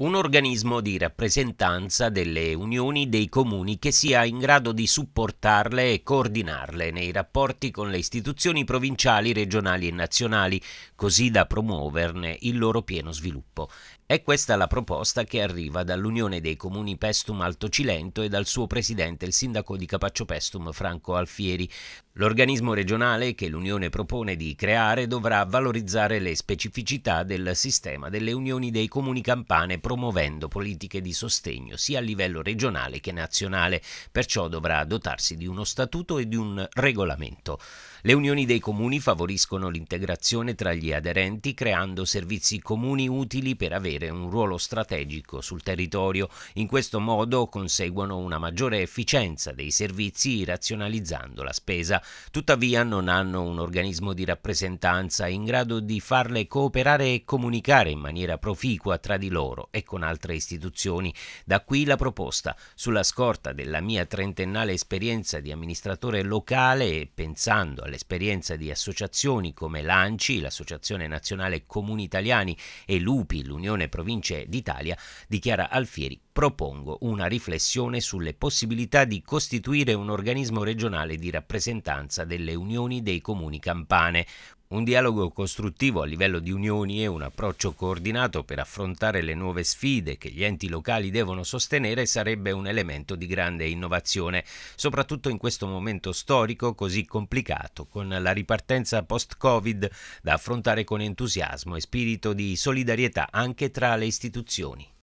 un organismo di rappresentanza delle unioni dei comuni che sia in grado di supportarle e coordinarle nei rapporti con le istituzioni provinciali, regionali e nazionali, così da promuoverne il loro pieno sviluppo. È questa la proposta che arriva dall'Unione dei Comuni Pestum Alto Cilento e dal suo presidente, il sindaco di Capaccio Pestum, Franco Alfieri. L'organismo regionale che l'Unione propone di creare dovrà valorizzare le specificità del sistema delle unioni dei comuni campane promuovendo politiche di sostegno sia a livello regionale che nazionale, perciò dovrà dotarsi di uno statuto e di un regolamento. Le unioni dei comuni favoriscono l'integrazione tra gli aderenti creando servizi comuni utili per avere avere un ruolo strategico sul territorio. In questo modo conseguono una maggiore efficienza dei servizi razionalizzando la spesa. Tuttavia non hanno un organismo di rappresentanza in grado di farle cooperare e comunicare in maniera proficua tra di loro e con altre istituzioni. Da qui la proposta, sulla scorta della mia trentennale esperienza di amministratore locale e pensando all'esperienza di associazioni come l'ANCI, l'Associazione Nazionale Comuni Italiani e l'UPI, l'Unione province d'Italia, dichiara Alfieri, propongo una riflessione sulle possibilità di costituire un organismo regionale di rappresentanza delle unioni dei comuni campane, un dialogo costruttivo a livello di unioni e un approccio coordinato per affrontare le nuove sfide che gli enti locali devono sostenere sarebbe un elemento di grande innovazione, soprattutto in questo momento storico così complicato, con la ripartenza post-Covid da affrontare con entusiasmo e spirito di solidarietà anche tra le istituzioni.